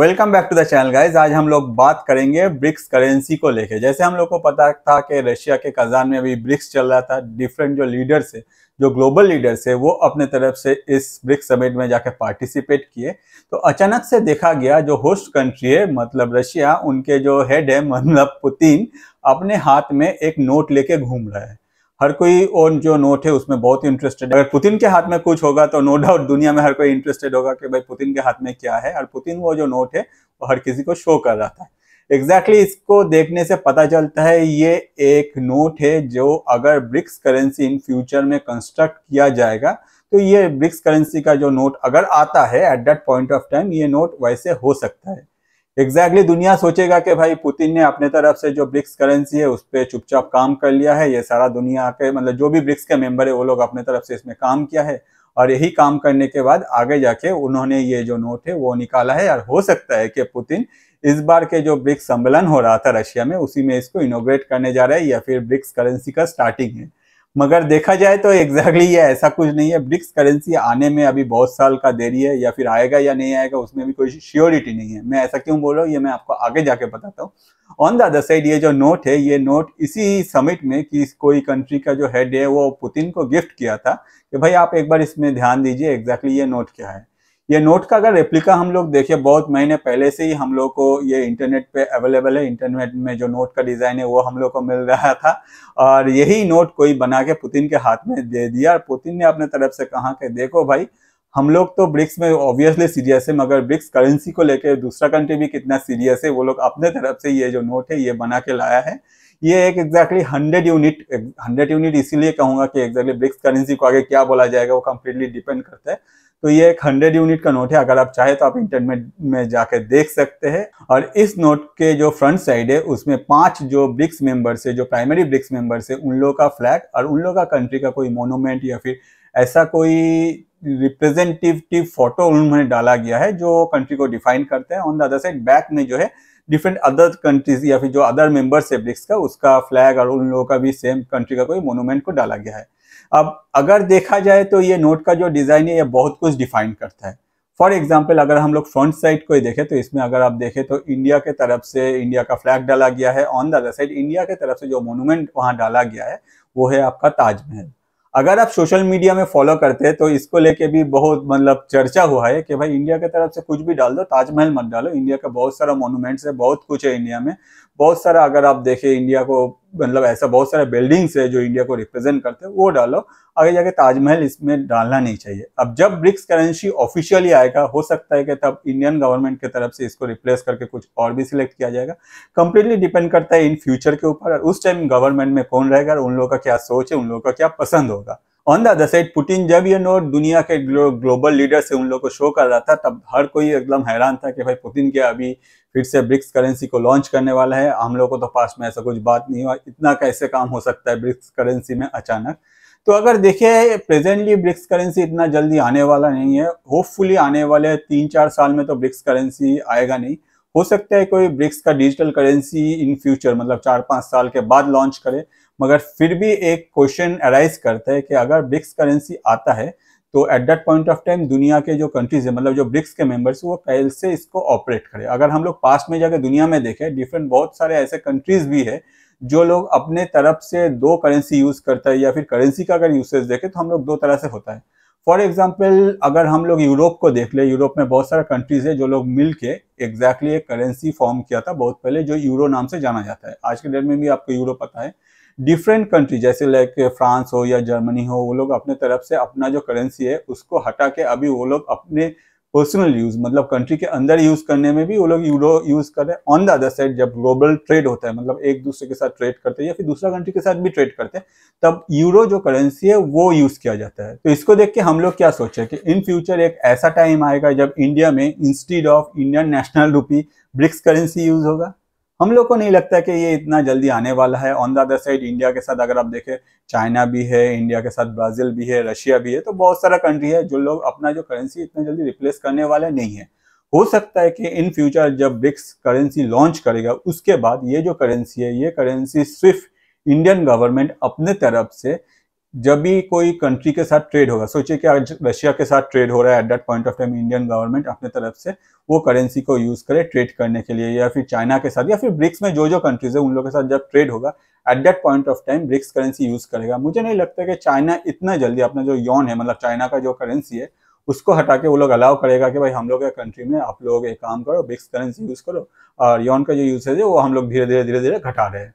welcome back to the channel guys आज हम लोग बात करेंगे ब्रिक्स करेंसी को लेके जैसे हम लोग को पता था कि रशिया के कजान में अभी ब्रिक्स चल रहा था डिफरेंट जो लीडर्स है जो ग्लोबल लीडर्स है वो अपने तरफ से इस ब्रिक्स समिट में जाकर पार्टिसिपेट किए तो अचानक से देखा गया जो होस्ट कंट्री है मतलब रशिया उनके जो हेड है मतलब पुतिन अपने हाथ में एक नोट लेके घूम रहा है हर कोई ओन जो नोट है उसमें बहुत इंटरेस्टेड है अगर पुतिन के हाथ में कुछ होगा तो नो डाउट दुनिया में हर कोई इंटरेस्टेड होगा कि भाई पुतिन के हाथ में क्या है और पुतिन वो जो नोट है वो हर किसी को शो कर रहा था एग्जैक्टली exactly इसको देखने से पता चलता है ये एक नोट है जो अगर ब्रिक्स करेंसी इन फ्यूचर में कंस्ट्रक्ट किया जाएगा तो ये ब्रिक्स करेंसी का जो नोट अगर आता है at that point of time ये नोट वैसे हो सकता है एग्जैक्टली exactly दुनिया सोचेगा कि भाई पुतिन ने अपने तरफ से जो ब्रिक्स करेंसी है उस पर चुपचाप काम कर लिया है ये सारा दुनिया के मतलब जो भी ब्रिक्स के मेंबर है वो लोग अपने तरफ से इसमें काम किया है और यही काम करने के बाद आगे जाके उन्होंने ये जो नोट है वो निकाला है और हो सकता है कि पुतिन इस बार के जो ब्रिक्स सम्मेलन हो रहा था रशिया में उसी में इसको इनोग्रेट करने जा रहा है या फिर ब्रिक्स करेंसी का स्टार्टिंग है मगर देखा जाए तो एग्जैक्टली ये ऐसा कुछ नहीं है ब्रिक्स करेंसी आने में अभी बहुत साल का देरी है या फिर आएगा या नहीं आएगा उसमें भी कोई श्योरिटी नहीं है मैं ऐसा क्यों बोल रहा हूँ ये मैं आपको आगे जाके बताता हूँ ऑन द अदर साइड ये जो नोट है ये नोट इसी समिट में कि कोई कंट्री का जो हेड है वो पुतिन को गिफ्ट किया था कि भाई आप एक बार इसमें ध्यान दीजिए एग्जैक्टली ये नोट क्या है ये नोट का अगर रेप्लिका हम लोग देखें बहुत महीने पहले से ही हम लोग को ये इंटरनेट पे अवेलेबल है इंटरनेट में जो नोट का डिज़ाइन है वो हम लोग को मिल रहा था और यही नोट कोई बना के पुतिन के हाथ में दे दिया और पुतिन ने अपने तरफ से कहा कि देखो भाई हम लोग तो ब्रिक्स में ऑब्वियसली सीरियस है मगर ब्रिक्स करेंसी को लेकर दूसरा कंट्री भी कितना सीरियस है वो लोग अपने तरफ से ये जो नोट है ये बना के लाया है ये एक exactly hundred unit hundred unit इसीलिए कहूंगा कि एग्जैक्टली ब्रिक्स करेंसी को आगे क्या बोला जाएगा वो कम्प्लीटली डिपेंड करता है तो ये एक हंड्रेड यूनिट का नोट है अगर आप चाहे तो आप इंटरनेट में जाके देख सकते हैं और इस नोट के जो फ्रंट साइड है उसमें पांच जो ब्रिक्स मेंबर्स है जो प्राइमरी ब्रिक्स मेंबर्स है उन लोगों का फ्लैग और उन लोगों का कंट्री का कोई मोनूमेंट या फिर ऐसा कोई रिप्रेजेंटेटिव फोटो उन्होंने डाला गया है जो कंट्री को डिफाइन करते हैं on the other side back में जो है डिफरेंट अदर कंट्रीज या फिर जो अदर मेंबर्स है ब्रिक्स का उसका फ्लैग और उन लोगों का भी सेम कंट्री का कोई मोनूमेंट को डाला गया है अब अगर देखा जाए तो ये नोट का जो डिज़ाइन है ये बहुत कुछ डिफाइन करता है फॉर एग्जाम्पल अगर हम लोग फ्रंट साइड को देखें तो इसमें अगर आप देखें तो इंडिया के तरफ से इंडिया का फ्लैग डाला गया है on the other side India के तरफ से जो मोनूमेंट वहाँ डाला गया है वो है आपका ताजमहल अगर आप सोशल मीडिया में फॉलो करते हैं तो इसको लेके भी बहुत मतलब चर्चा हुआ है कि भाई इंडिया की तरफ से कुछ भी डाल दो ताजमहल मत डालो इंडिया का बहुत सारा मोनूमेंट्स है बहुत कुछ है इंडिया में बहुत सारा अगर आप देखें इंडिया को मतलब ऐसा बहुत सारे बिल्डिंग्स है जो इंडिया को रिप्रेजेंट करते हैं वो डालो आगे जाके ताजमहल इसमें डालना नहीं चाहिए अब जब ब्रिक्स करेंसी ऑफिशियली आएगा हो सकता है कि तब इंडियन गवर्नमेंट की तरफ से इसको रिप्लेस करके कुछ और भी सिलेक्ट किया जाएगा कंप्लीटली डिपेंड करता है इन फ्यूचर के ऊपर उस टाइम गवर्नमेंट में कौन रहेगा उन लोगों का क्या सोच है उन लोगों का क्या पसंद होगा on the other side Putin जब ये नोट दुनिया के ग्लो, ग्लोबल लीडर से उन लोग को शो कर रहा था तब हर कोई एकदम हैरान था कि भाई पुतिन क्या अभी फिर से ब्रिक्स करेंसी को लॉन्च करने वाला है हम लोग को तो पास में ऐसा कुछ बात नहीं हुआ इतना कैसे काम हो सकता है ब्रिक्स करेंसी में अचानक तो अगर देखिए प्रेजेंटली ब्रिक्स करेंसी इतना जल्दी आने वाला नहीं है होपफुली आने वाले तीन चार साल में तो ब्रिक्स करेंसी आएगा नहीं हो सकता है कोई ब्रिक्स का डिजिटल करेंसी इन फ्यूचर मतलब चार पाँच साल के बाद लॉन्च करे मगर फिर भी एक क्वेश्चन अराइज करता है कि अगर ब्रिक्स करेंसी आता है तो at that point of time दुनिया के जो कंट्रीज है मतलब जो ब्रिक्स के मेंबर्स वो कैसे इसको ऑपरेट करें अगर हम लोग पास्ट में जाकर दुनिया में देखें डिफरेंट बहुत सारे ऐसे कंट्रीज भी है जो लोग अपने तरफ से दो करेंसी यूज़ करता है या फिर करेंसी का अगर यूसेज देखें तो हम लोग दो तरह से होता है फॉर एग्जाम्पल अगर हम लोग यूरोप को देख ले यूरोप में बहुत सारा कंट्रीज है जो लोग मिल के एग्जैक्टली एक करेंसी फॉर्म किया था बहुत पहले जो यूरो नाम से जाना जाता है आज के डेट में भी आपको यूरो पता है डिफरेंट कंट्री जैसे लाइक फ्रांस हो या जर्मनी हो वो लोग अपने तरफ से अपना जो करेंसी है उसको हटा के अभी वो लोग अपने पर्सनल यूज मतलब कंट्री के अंदर यूज करने में भी वो लोग यूरो यूज कर रहे हैं ऑन द अदर साइड जब ग्लोबल ट्रेड होता है मतलब एक दूसरे के साथ ट्रेड करते हैं या फिर दूसरा कंट्री के साथ भी ट्रेड करते हैं तब यूरो जो करेंसी है वो यूज किया जाता है तो इसको देख के हम लोग क्या सोचे कि इन फ्यूचर एक ऐसा टाइम आएगा जब इंडिया में instead of Indian national rupee BRICS currency use होगा हम लोग को नहीं लगता कि ये इतना जल्दी आने वाला है on the other side India के साथ अगर आप देखें चाइना भी है इंडिया के साथ ब्राज़ील भी है रशिया भी है तो बहुत सारा कंट्री है जो लोग अपना जो करेंसी इतना जल्दी रिप्लेस करने वाले नहीं है हो सकता है कि इन फ्यूचर जब ब्रिक्स करेंसी लॉन्च करेगा उसके बाद ये जो करेंसी है ये करेंसी स्विफ्ट इंडियन गवर्नमेंट अपने तरफ से जब भी कोई कंट्री के साथ ट्रेड होगा सोचिए कि आज रशिया के साथ ट्रेड हो रहा है at that point of time Indian government अपने तरफ से वो करेंसी को यूज़ करे ट्रेड करने के लिए या फिर चाइना के साथ या फिर ब्रिक्स में जो जो कंट्रीज है उन लोगों के साथ जब ट्रेड होगा at that point of time BRICS currency use करेगा मुझे नहीं लगता कि चाइना इतना जल्दी अपना जो यौन है मतलब चाइना का जो करेंसी है उसको हटा के वो लोग अलाउ करेगा कि भाई हम लोग कंट्री में आप लोग एक काम करो ब्रिक्स करेंसी यूज़ करो और यौन का जो यूसेज है वो हम लोग धीरे धीरे धीरे धीरे घटा रहे हैं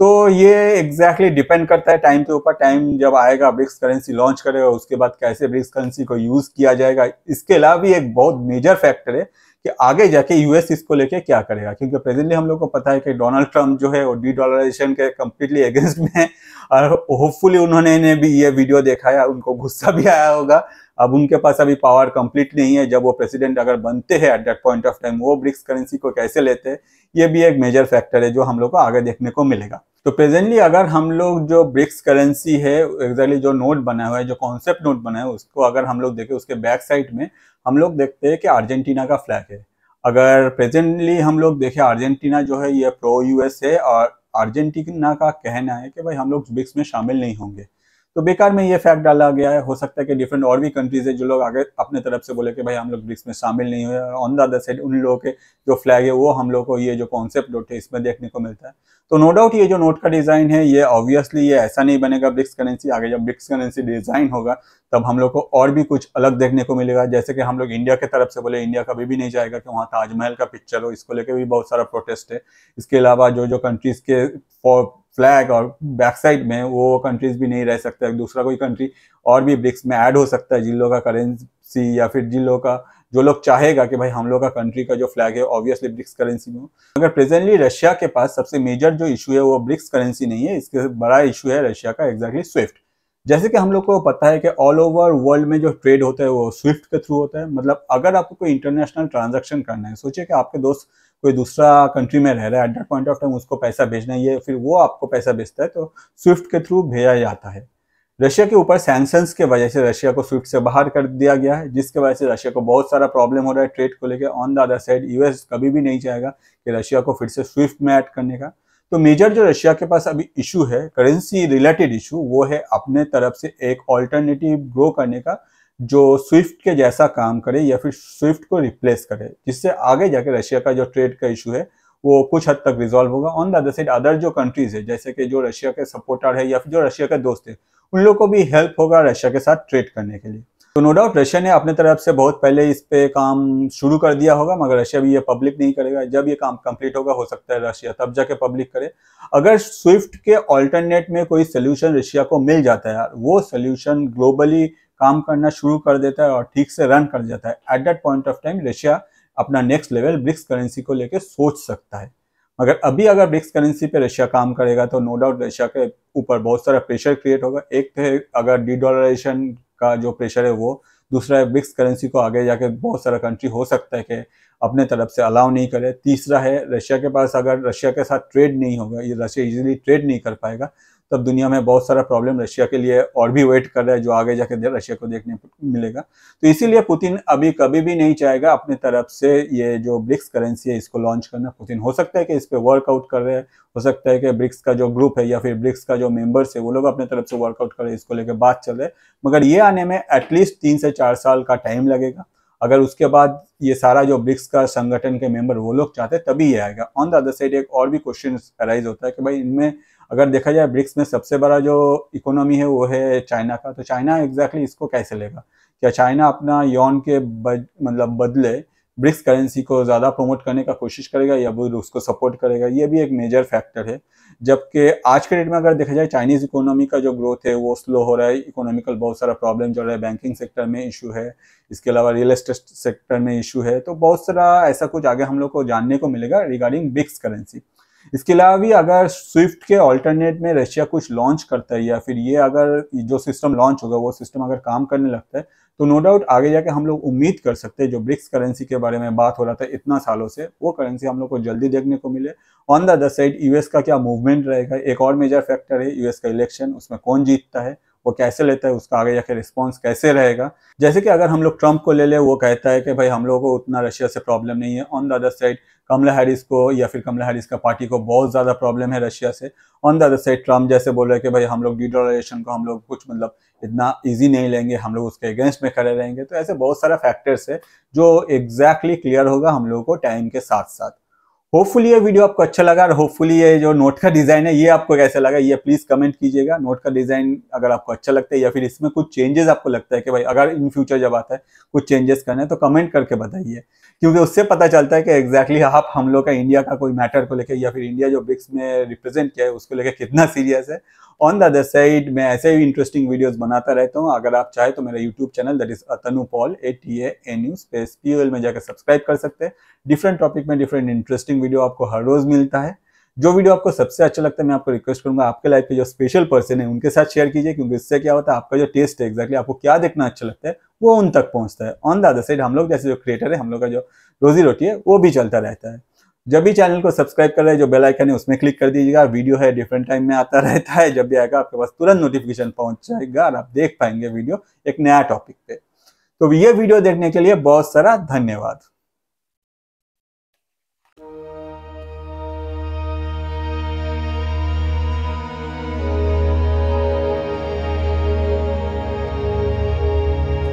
तो ये एग्जैक्टली exactly डिपेंड करता है टाइम के ऊपर टाइम जब आएगा ब्रिक्स करेंसी लॉन्च करेगा उसके बाद कैसे ब्रिक्स करेंसी को यूज किया जाएगा इसके अलावा भी एक बहुत मेजर फैक्टर है कि आगे जाके यूएस इसको लेके क्या करेगा क्योंकि प्रेजेंटली हम लोग को पता है कि डोनाल्ड ट्रंप जो है वो डी डॉलराइजेशन के कम्प्लीटली अगेंस्ट में है और होपफुली उन्होंने भी ये वीडियो देखा है उनको गुस्सा भी आया होगा अब उनके पास अभी पावर कंप्लीट नहीं है जब वो प्रेसिडेंट अगर बनते हैं at that point of time वो ब्रिक्स करेंसी को कैसे लेते हैं ये भी एक मेजर फैक्टर है जो हम लोग को आगे देखने को मिलेगा तो प्रेजेंटली अगर हम लोग जो ब्रिक्स करेंसी है एग्जैक्टली जो नोट बना हुआ है जो कॉन्सेप्ट नोट बना है उसको अगर हम लोग देखें उसके बैक साइड में हम लोग देखते हैं कि अर्जेंटीना का फ्लैग है अगर प्रेजेंटली हम लोग देखें अर्जेंटीना जो है ये प्रो यूएस है और अर्जेंटीना का कहना है कि भाई हम लोग ब्रिक्स में शामिल नहीं होंगे तो बेकार में ये फैक्ट डाला गया है हो सकता है कि डिफरेंट और भी कंट्रीज है जो लोग आगे अपने तरफ से बोले कि भाई हम लोग ब्रिक्स में शामिल नहीं हुए ऑन द अदर साइड उन लोगों के जो फ्लैग है वो हम लोग को ये जो कॉन्सेप्ट नोट है इसमें देखने को मिलता है तो नो डाउट ये जो नोट का डिज़ाइन है ये ऑब्वियसली ये ऐसा नहीं बनेगा ब्रिक्स करेंसी आगे जब ब्रिक्स करेंसी डिज़ाइन होगा तब हम लोग को और भी कुछ अलग देखने को मिलेगा जैसे कि हम लोग इंडिया के तरफ से बोले इंडिया कभी भी नहीं जाएगा कि वहाँ ताजमहल का पिक्चर हो इसको लेकर भी बहुत सारा प्रोटेस्ट है इसके अलावा जो जो कंट्रीज के फ्लैग और बैक साइड में वो कंट्रीज भी नहीं रह सकता दूसरा कोई कंट्री और भी ब्रिक्स में ऐड हो सकता है जिन लोगों का करेंसी या फिर जिन लोगों का जो लोग चाहेगा कि भाई हम लोग का कंट्री का जो फ्लैग है ऑब्वियसली ब्रिक्स करेंसी में हो अगर प्रेजेंटली रशिया के पास सबसे मेजर जो इशू है वो ब्रिक्स करेंसी नहीं है इसके बड़ा इशू है रशिया का एग्जैक्टली स्विफ्ट जैसे कि हम लोग को पता है कि ऑल ओवर वर्ल्ड में जो ट्रेड होता है वो स्विफ्ट के थ्रू होता है मतलब अगर आपको कोई इंटरनेशनल ट्रांजेक्शन करना है सोचिए कि आपके दोस्त कोई दूसरा कंट्री में रह रहा है at that point of time उसको पैसा भेजना है फिर वो आपको पैसा भेजता है तो स्विफ्ट के थ्रू भेजा जाता है रशिया के ऊपर सैंक्शंस के वजह से रशिया को स्विफ्ट से बाहर कर दिया गया है जिसके वजह से रशिया को बहुत सारा प्रॉब्लम हो रहा है ट्रेड को लेकर on the other side US कभी भी नहीं चाहेगा कि रशिया को फिर से स्विफ्ट में ऐड करने का तो मेजर जो रशिया के पास अभी इशू है करेंसी रिलेटेड इशू वो है अपने तरफ से एक ऑल्टरनेटिव ग्रो करने का जो स्विफ्ट के जैसा काम करे या फिर स्विफ्ट को रिप्लेस करे जिससे आगे जाके रशिया का जो ट्रेड का इशू है वो कुछ हद तक रिजॉल्व होगा on the other side other जो कंट्रीज है जैसे कि जो रशिया के सपोर्टर है या फिर जो रशिया के दोस्त है उन लोगों को भी हेल्प होगा रशिया के साथ ट्रेड करने के लिए तो नो डाउट रशिया ने अपने तरफ से बहुत पहले इस पे काम शुरू कर दिया होगा मगर रशिया भी ये पब्लिक नहीं करेगा जब ये काम कंप्लीट होगा हो सकता है रशिया तब जाके पब्लिक करे अगर स्विफ्ट के ऑल्टरनेट में कोई सोल्यूशन रशिया को मिल जाता है यार वो सोल्यूशन ग्लोबली काम करना शुरू कर देता है और ठीक से रन कर जाता है at that point of time Russia अपना नेक्स्ट लेवल ब्रिक्स करेंसी को लेकर सोच सकता है मगर अभी अगर ब्रिक्स करेंसी पे रशिया काम करेगा तो नो डाउट रशिया के ऊपर बहुत सारा प्रेशर क्रिएट होगा एक तो अगर डी डॉलराइजेशन का जो प्रेशर है वो दूसरा है ब्रिक्स करेंसी को आगे जाके बहुत सारा कंट्री हो सकता है कि अपने तरफ से अलाउ नहीं करे तीसरा है रशिया के पास अगर रशिया के साथ ट्रेड नहीं होगा ये रशिया इजीली ट्रेड नहीं कर पाएगा तब दुनिया में बहुत सारा प्रॉब्लम रशिया के लिए और भी वेट कर रहा है जो आगे जाके रशिया को देखने मिलेगा तो इसीलिए पुतिन अभी कभी भी नहीं चाहेगा अपने तरफ से ये जो ब्रिक्स करेंसी है इसको लॉन्च करना पुतिन हो सकता है कि इस पर वर्कआउट कर रहे हैं हो सकता है कि ब्रिक्स का जो ग्रुप है या फिर ब्रिक्स का जो मेंबर्स है वो लोग अपने तरफ से वर्कआउट कर रहे हैं इसको लेकर बात चल रहे है मगर ये आने में एटलीस्ट तीन से चार साल का टाइम लगेगा अगर उसके बाद ये सारा जो ब्रिक्स का संगठन के मेंबर वो लोग चाहते तभी ये आएगा ऑन द अदर साइड एक और भी क्वेश्चन अराइज होता है कि भाई इनमें अगर देखा जाए ब्रिक्स में सबसे बड़ा जो इकोनॉमी है वो है चाइना का तो चाइना एग्जैक्टली exactly इसको कैसे लेगा क्या चाइना अपना यौन के बज, मतलब बदले ब्रिक्स करेंसी को ज़्यादा प्रमोट करने का कोशिश करेगा या वो उसको सपोर्ट करेगा ये भी एक मेजर फैक्टर है जबकि आज के डेट में अगर देखा जाए चाइनीज़ इकोनॉमी का जो ग्रोथ है वो स्लो हो रहा है इकोनॉमिकल बहुत सारा प्रॉब्लम चल रहा है बैंकिंग सेक्टर में इशू है इसके अलावा रियल एस्टेट सेक्टर में इशू है तो बहुत सारा ऐसा कुछ आगे हम लोग को जानने को मिलेगा रिगार्डिंग ब्रिक्स करेंसी इसके अलावा भी अगर स्विफ्ट के ऑल्टरनेट में रशिया कुछ लॉन्च करता है या फिर ये अगर जो सिस्टम लॉन्च होगा वो सिस्टम अगर काम करने लगता है तो नो डाउट आगे जाके हम लोग उम्मीद कर सकते हैं जो ब्रिक्स करेंसी के बारे में बात हो रहा था इतना सालों से वो करेंसी हम लोग को जल्दी देखने को मिले on the other side US का क्या मूवमेंट रहेगा एक और मेजर फैक्टर है यूएस का इलेक्शन उसमें कौन जीतता है वो कैसे लेता है उसका आगे जाके रिस्पॉन्स कैसे रहेगा जैसे कि अगर हम लोग ट्रंप को ले लें वो कहता है कि भाई हम लोग को उतना रशिया से प्रॉब्लम नहीं है on the other side Kamala Harris को या फिर कमला हैरिस का पार्टी को बहुत ज़्यादा प्रॉब्लम है रशिया से on the other side Trump जैसे बोल रहे हैं कि भाई हम लोग डिडोलाइजेशन को हम लोग कुछ मतलब इतना इजी नहीं लेंगे हम लोग उसके अगेंस्ट में खड़े रहेंगे तो ऐसे बहुत सारा फैक्टर्स है जो एग्जैक्टली exactly क्लियर होगा हम लोगों को टाइम के साथ साथ होपफुली ये वीडियो आपको अच्छा लगा और होपफुली ये जो नोट का डिज़ाइन है ये आपको कैसे लगा ये प्लीज़ कमेंट कीजिएगा नोट का डिज़ाइन अगर आपको अच्छा लगता है या फिर इसमें कुछ चेंजेस आपको लगता है कि भाई अगर इन फ्यूचर जब आता है कुछ चेंजेस करने तो कमेंट करके बताइए क्योंकि उससे पता चलता है कि एग्जैक्टली exactly आप हम लोग का इंडिया का कोई मैटर को लेकर या फिर इंडिया जो ब्रिक्स में रिप्रेजेंट किया है उसको लेकर कितना सीरियस है ऑन द अदर साइड मैं ऐसे ही इंटरेस्टिंग वीडियोस बनाता रहता हूँ अगर आप चाहे तो मेरा YouTube channel that is Atanu Paul A T A N U space P L में जाकर सब्सक्राइब कर सकते हैं डिफरेंट टॉपिक में डिफरेंट इंटरेस्टिंग वीडियो आपको हर रोज मिलता है जो वीडियो आपको सबसे अच्छा लगता है मैं आपको रिक्वेस्ट करूंगा आपके लाइफ के जो स्पेशल पर्सन है उनके साथ शेयर कीजिए क्योंकि इससे क्या होता है आपका जो टेस्ट है एग्जैक्टली आपको क्या देखना अच्छा लगता है वो उन तक पहुंचता है ऑन द अदर साइड हम लोग जैसे जो क्रिएटर है हम लोग का जो रोजी रोटी है वो भी चलता रहता है जब भी चैनल को सब्सक्राइब कर रहे हैं जो बेल आइकन है उसमें क्लिक कर दीजिएगा वीडियो है डिफरेंट टाइम में आता रहता है जब भी आएगा आपके पास तुरंत नोटिफिकेशन पहुंच जाएगा और आप देख पाएंगे वीडियो एक नया टॉपिक पे तो ये वीडियो देखने के लिए बहुत सारा धन्यवाद